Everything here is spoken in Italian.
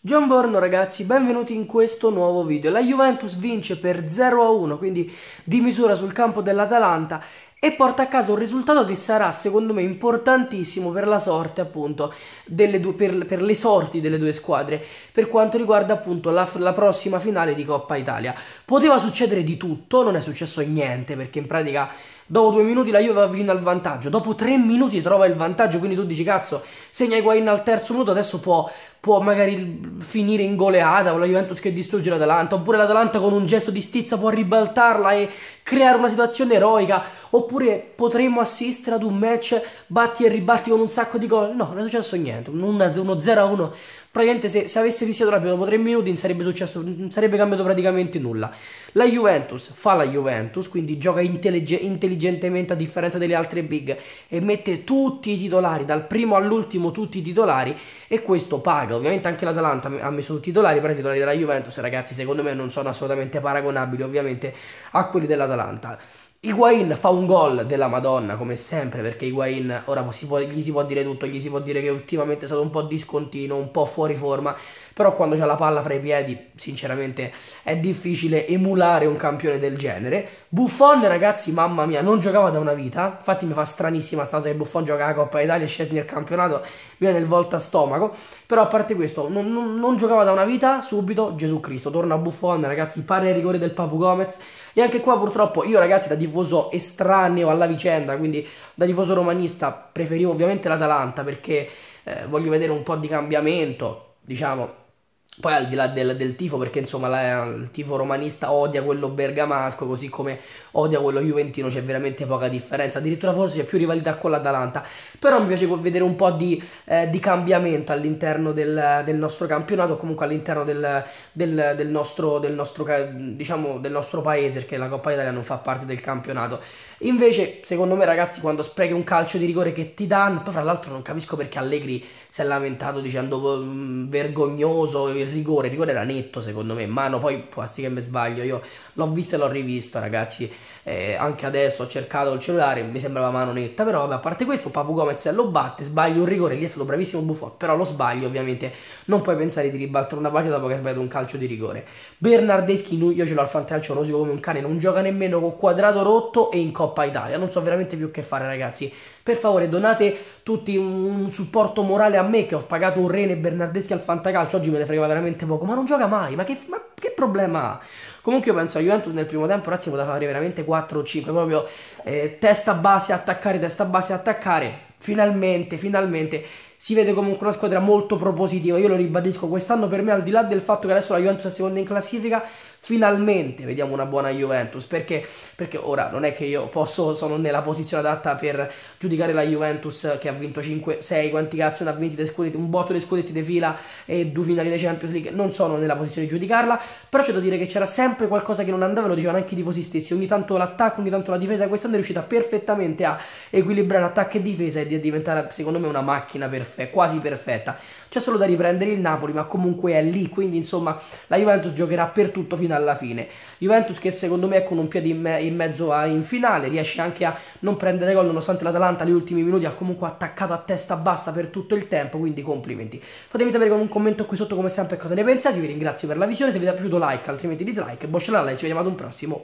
John Borno ragazzi, benvenuti in questo nuovo video. La Juventus vince per 0-1, quindi di misura sul campo dell'Atalanta e porta a casa un risultato che sarà secondo me importantissimo per la sorte appunto due, per, per, le sorti delle due squadre per quanto riguarda appunto la, la, prossima finale di Coppa Italia poteva succedere di tutto non è successo niente perché in pratica Dopo due minuti la Juve va vicino al vantaggio. Dopo tre minuti trova il vantaggio. Quindi tu dici, cazzo, segna Higuain al terzo minuto. Adesso può, può magari finire in goleata con la Juventus che distrugge l'Atalanta. Oppure l'Atalanta con un gesto di stizza può ribaltarla e creare una situazione eroica. Oppure potremmo assistere ad un match batti e ribatti con un sacco di gol. No, non è successo niente. Un, uno 0-1. Praticamente se, se avesse fissato la dopo tre minuti non sarebbe, successo, non sarebbe cambiato praticamente nulla. La Juventus fa la Juventus, quindi gioca intelligente intelligentemente a differenza delle altre big e mette tutti i titolari, dal primo all'ultimo tutti i titolari e questo paga. Ovviamente anche l'Atalanta ha messo tutti i titolari, però i titolari della Juventus ragazzi secondo me non sono assolutamente paragonabili ovviamente a quelli dell'Atalanta. Higuain fa un gol della Madonna come sempre perché Higuain ora si può, gli si può dire tutto, gli si può dire che ultimamente è stato un po' discontinuo, un po' fuori forma, però quando c'ha la palla fra i piedi sinceramente è difficile emulare un campione del genere. Buffon ragazzi mamma mia non giocava da una vita, infatti mi fa stranissima sta cosa che Buffon gioca la Coppa Italia e scese nel campionato, mi viene il volta a stomaco, però a parte questo non, non, non giocava da una vita, subito Gesù Cristo, torna Buffon ragazzi, pare il rigore del Papu Gomez e anche qua purtroppo io ragazzi da tifoso estraneo alla vicenda, quindi da tifoso romanista preferivo ovviamente l'Atalanta perché eh, voglio vedere un po' di cambiamento, diciamo poi al di là del, del tifo, perché insomma la, il tifo romanista odia quello bergamasco, così come odia quello juventino, c'è veramente poca differenza. Addirittura forse c'è più rivalità con l'Atalanta. Però mi piace vedere un po' di, eh, di cambiamento all'interno del, del, nostro campionato, o comunque all'interno del, del nostro, nostro, diciamo, del nostro paese, perché la Coppa Italia non fa parte del campionato. Invece, secondo me, ragazzi, quando sprechi un calcio di rigore che ti danno, poi fra l'altro non capisco perché Allegri si è lamentato dicendo boh, mm, vergognoso. Il il rigore, il rigore era netto secondo me, mano poi può sì che mi sbaglio, io l'ho visto e l'ho rivisto ragazzi, eh, anche adesso ho cercato il cellulare, mi sembrava mano netta, però vabbè, a parte questo Papu Gomez lo batte, sbaglio un rigore, lì è stato bravissimo Buffon, però lo sbaglio ovviamente, non puoi pensare di ribaltare una partita dopo che hai sbagliato un calcio di rigore. Bernardeschi, io ce l'ho al fantaccio rosico come un cane, non gioca nemmeno con quadrato rotto e in Coppa Italia, non so veramente più che fare ragazzi, per favore donate tutti un supporto morale a me che ho pagato un rene Bernardeschi al fantacalcio, oggi me ne frega veramente poco, ma non gioca mai, ma che, ma che problema ha? Comunque io penso a Juventus nel primo tempo ragazzi poteva fare veramente 4 o 5, proprio eh, testa base, attaccare, testa base, attaccare, finalmente, finalmente si vede comunque una squadra molto propositiva. Io lo ribadisco, quest'anno per me, al di là del fatto che adesso la Juventus è seconda in classifica, finalmente vediamo una buona Juventus. Perché? Perché ora non è che io posso, sono nella posizione adatta per giudicare la Juventus che ha vinto 5, 6, quanti cazzo ne ha vinti scudetti, un botto di scudetti di fila e due finali di Champions League. Non sono nella posizione di giudicarla, però c'è da dire che c'era sempre qualcosa che non andava, lo dicevano anche i tifosi stessi. Ogni tanto l'attacco, ogni tanto la difesa, quest'anno è riuscita perfettamente a equilibrare attacco e difesa e di diventare, secondo me, una macchina perfetta perfetta, quasi perfetta. C'è solo da riprendere il Napoli, ma comunque è lì, quindi insomma la Juventus giocherà per tutto fino alla fine. Juventus che secondo me è con un piede in, me- in mezzo a- in finale, riesce anche a non prendere gol nonostante l'Atalanta negli ultimi minuti ha comunque attaccato a testa bassa per tutto il tempo, quindi complimenti. Fatemi sapere con un commento qui sotto come sempre cosa ne pensate, vi ringrazio per la visione, se vi è piaciuto like, altrimenti dislike, boccia la like, ci vediamo ad un prossimo